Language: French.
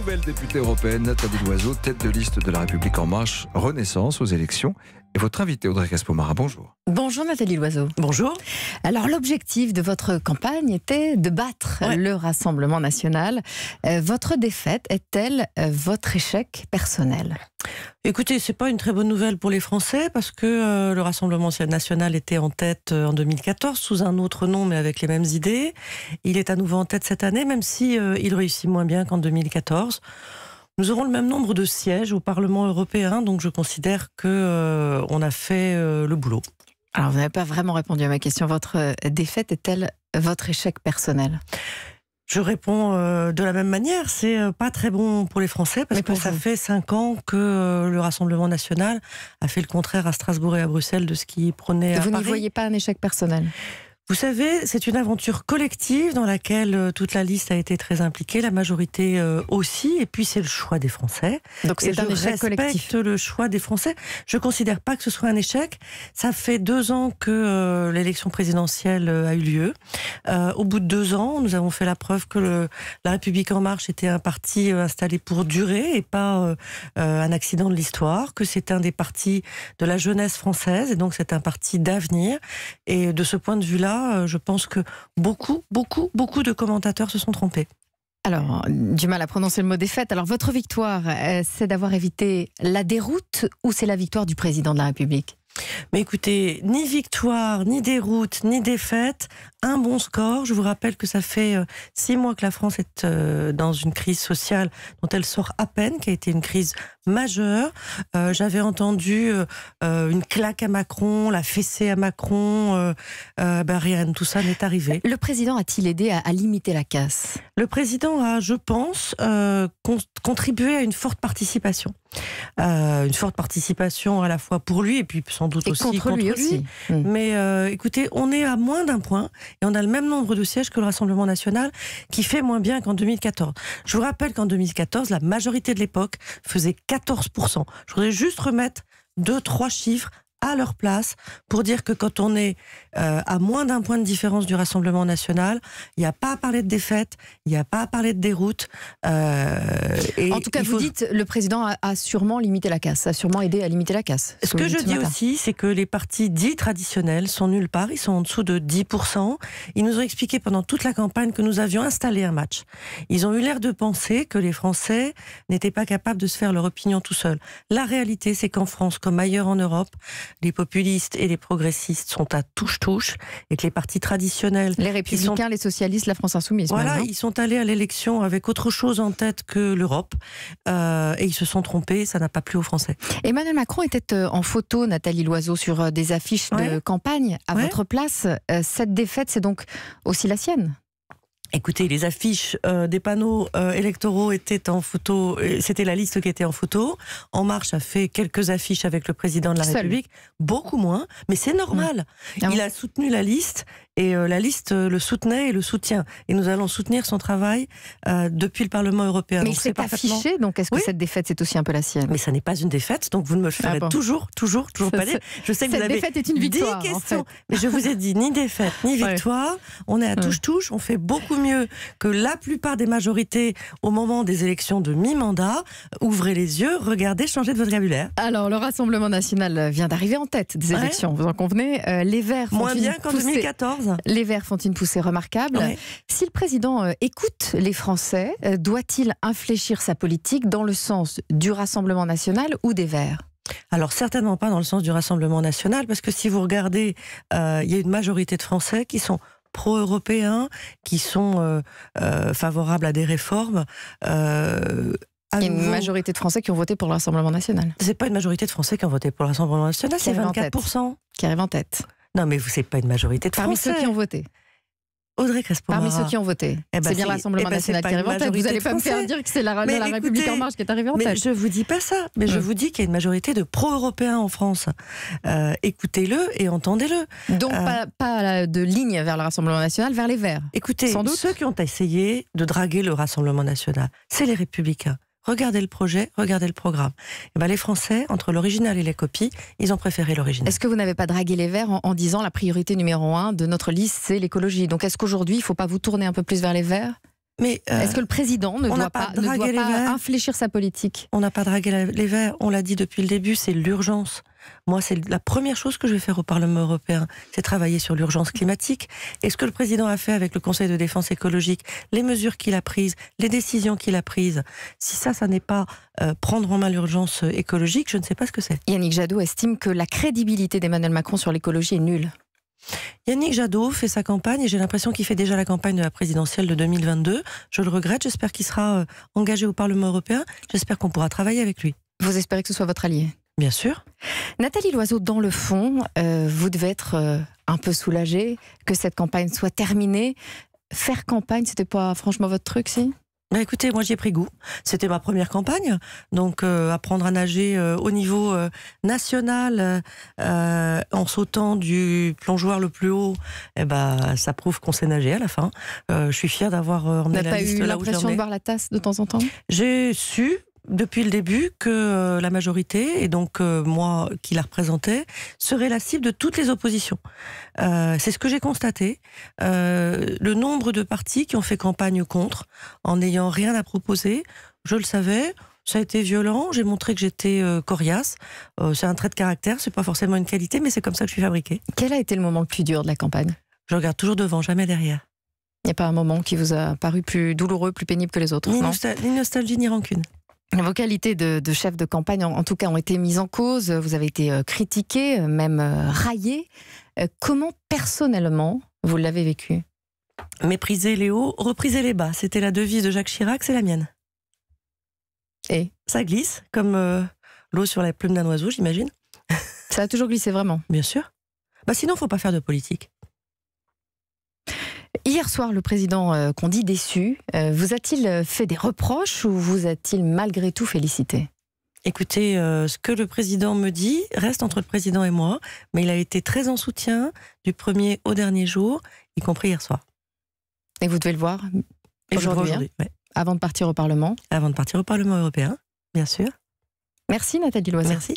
nouvelle députée européenne, Nathalie Loiseau, tête de liste de la République En Marche Renaissance aux élections et votre invité, Audrey Caspomara, bonjour. Bonjour Nathalie Loiseau. Bonjour. Alors l'objectif de votre campagne était de battre le Rassemblement national. Euh, votre défaite est-elle euh, votre échec personnel Écoutez, c'est pas une très bonne nouvelle pour les Français parce que euh, le Rassemblement national était en tête en 2014 sous un autre nom mais avec les mêmes idées. Il est à nouveau en tête cette année même si il réussit moins bien qu'en 2014. Nous aurons le même nombre de sièges au Parlement européen, donc je considère que euh, on a fait euh, le boulot. Alors, vous n'avez pas vraiment répondu à ma question. Votre euh, défaite est-elle votre échec personnel je réponds de la même manière. C'est pas très bon pour les Français parce que ça fait cinq ans que le Rassemblement national a fait le contraire à Strasbourg et à Bruxelles de ce qui prenait. Vous n'y voyez pas un échec personnel vous savez, c'est une aventure collective dans laquelle euh, toute la liste a été très impliquée, la majorité euh, aussi, et puis c'est le choix des Français. Donc c'est un je échec collectif. le choix des Français. Je ne considère pas que ce soit un échec. Ça fait deux ans que euh, l'élection présidentielle a eu lieu. au bout de deux ans, nous avons fait la preuve que le, la République en marche était un parti installé pour durer et pas un accident de l'histoire, que c'est un des partis de la jeunesse française, et donc c'est un parti d'avenir. Et de ce point de vue-là, euh, je pense que beaucoup, beaucoup, beaucoup de commentateurs se sont trompés. Alors, du mal à prononcer le mot défaite. Alors, votre victoire, euh, c'est d'avoir évité la déroute ou c'est la victoire du président de la République mais écoutez, ni victoire, ni déroute, ni défaite, un bon score. Je vous rappelle que ça fait euh, six mois que la France est euh, dans une crise sociale dont elle sort à peine, qui a été une crise majeure. Euh, j'avais entendu une claque à Macron, la fessée à Macron. Euh, ben rien, tout ça n'est arrivé. Le président a-t-il aidé à, limiter la casse Le président a, je pense, contribué à une forte participation. Euh, une forte participation à la fois pour lui et puis sans doute aussi contre, lui. Aussi. Mm. Mais euh, écoutez, on est à moins d'un point et on a le même nombre de sièges que le Rassemblement national qui fait moins bien qu'en 2014. Je vous rappelle qu'en 2014, la majorité de l'époque faisait 14%. Je voudrais juste remettre deux, trois chiffres à leur place pour dire que quand on est euh, à moins d'un point de différence du Rassemblement national, il n'y a pas à parler de défaite, il n'y a pas à parler de déroute. Euh, en tout cas, vous dites, le président a, sûrement limité la casse, a sûrement aidé à limiter la casse. Ce, que je dis aussi, c'est que les partis dits traditionnels sont nulle part, ils sont en dessous de 10%. Ils nous ont expliqué pendant toute la campagne que nous avions installé un match. Ils ont eu l'air de penser que les Français n'étaient pas capables de se faire leur opinion tout seuls. La réalité, c'est qu'en France, comme ailleurs en Europe, les populistes et les progressistes sont à touche-touche et que les partis traditionnels... Les républicains, les socialistes, la France insoumise. Voilà, ils sont allés à l'élection avec autre chose en tête que l'Europe euh, et ils se sont trompés, ça n'a pas plu aux Français. Emmanuel Macron était euh, en photo, Nathalie Loiseau, sur euh, des affiches de campagne. À votre place, cette défaite, c'est donc aussi la sienne Écoutez, les affiches des panneaux électoraux étaient en photo, c'était la liste qui était en photo. En Marche a fait quelques affiches avec le président de la République, beaucoup moins, mais c'est normal. Ah Il a soutenu la liste et euh, la liste euh, le soutenait et le soutient. Et nous allons soutenir son travail euh, depuis le Parlement européen. Mais c'est parfaitement... affiché, donc est-ce que cette défaite, c'est aussi un peu la sienne Mais ça n'est pas une défaite, donc vous ne me le ferez ah toujours, toujours, toujours pas dire. Je sais que Cette vous avez défaite est une victoire, Mais je vous ai dit ni défaite, ni victoire. On est à touche-touche, on fait beaucoup mieux que la plupart des majorités au moment des élections de mi-mandat. Ouvrez les yeux, regardez, changez de vocabulaire. Alors, le Rassemblement national vient d'arriver en tête des élections, vous en convenez. les Verts Moins bien qu'en 2014. Les Verts font une poussée remarquable. Si le président euh, écoute les Français, euh, doit-il infléchir sa politique dans le sens du Rassemblement national ou des Verts alors certainement pas dans le sens du Rassemblement national, parce que si vous regardez, euh, il y a une majorité de Français qui sont pro-européens, qui sont favorables à des réformes. Il une majorité de Français qui ont voté pour le Rassemblement national. n'est pas une majorité de Français qui ont voté pour le Rassemblement national, c'est 24%. Qui arrivent en tête. Non, mais vous, c'est pas une majorité de Parmi ceux qui ont voté. Audrey Crespo. Parmi ceux qui ont voté. Eh ben c'est bien le Rassemblement eh national qui est arrivé en tête. Vous n'allez pas me faire dire que c'est la, République en marche qui est arrivée en mais tête. Je vous dis pas ça, mais je vous dis qu'il y a une majorité de pro-européens en France. Euh, écoutez-le et entendez-le. Donc euh, pas, pas, de ligne vers le Rassemblement national, vers les Verts. Écoutez, ceux qui ont essayé de draguer le Rassemblement national, c'est les Républicains regardez le projet, regardez le programme. Eh ben, les Français, entre l'original et les copies, ils ont préféré l'original. Est-ce que vous n'avez pas dragué les verts en, en, disant la priorité numéro un de notre liste, c'est l'écologie Donc est-ce qu'aujourd'hui, il ne faut pas vous tourner un peu plus vers les verts mais euh, est-ce que le président ne doit pas, infléchir sa politique On n'a pas dragué les verts. On l'a dit depuis le début, c'est l'urgence. Moi, c'est la première chose que je vais faire au Parlement européen, c'est travailler sur l'urgence climatique. Et ce que le président a fait avec le Conseil de défense écologique, les mesures qu'il a prises, les décisions qu'il a prises, si ça, ça n'est pas euh, prendre en main l'urgence euh, écologique, je ne sais pas ce que c'est. Yannick Jadot estime que la crédibilité d'Emmanuel Macron sur l'écologie est nulle. Yannick Jadot fait sa campagne et j'ai l'impression qu'il fait déjà la campagne de la présidentielle de 2022. Je le regrette, j'espère qu'il sera euh, engagé au Parlement européen, j'espère qu'on pourra travailler avec lui. Vous espérez que ce soit votre allié Bien sûr. Nathalie Loiseau, dans le fond, euh, vous devez être euh, un peu soulagée que cette campagne soit terminée. Faire campagne, c'était pas franchement votre truc, si bah, écoutez, moi j'y ai pris goût. C'était ma première campagne, donc euh, apprendre à nager euh, au niveau euh, national en sautant du plongeoir le plus haut, eh bah, ça prouve qu'on sait nager à la fin. je suis fière d'avoir emmené la pas eu l'impression de boire la tasse de temps en temps J'ai su, depuis le début que euh, la majorité, et donc euh, moi qui la représentais, serait la cible de toutes les oppositions. Euh, c'est ce que j'ai constaté. le nombre de partis qui ont fait campagne contre, en n'ayant rien à proposer, je le savais. Ça a été violent, j'ai montré que j'étais coriace. c'est un trait de caractère, c'est pas forcément une qualité, mais c'est comme ça que je suis fabriquée. Quel a été le moment le plus dur de la campagne Je regarde toujours devant, jamais derrière. Il n'y a pas un moment qui vous a paru plus douloureux, plus pénible que les autres ni nostalgie, ni rancune. Vos qualités de, chef de campagne, en, tout cas, ont été mises en cause. Vous avez été euh, critiqué, euh, même euh, raillé. Comment personnellement vous l'avez vécu Mépriser les hauts, repriser les bas. C'était la devise de Jacques Chirac, c'est la mienne. Et Ça glisse, comme l'eau sur la plume d'un oiseau, j'imagine. Ça a toujours glissé, vraiment Bien sûr. Bah sinon, faut pas faire de politique. Hier soir, le président qu'on euh, dit déçu, euh, vous a-t-il euh, fait des reproches ou vous a-t-il malgré tout félicité Écoutez, ce que le président me dit reste entre le président et moi, mais il a été très en soutien du premier au dernier jour, y compris hier soir. Et vous devez le voir aujourd'hui, hein avant de partir au Parlement Avant de partir au Parlement européen, bien sûr. Merci Nathalie Loiseau. Merci.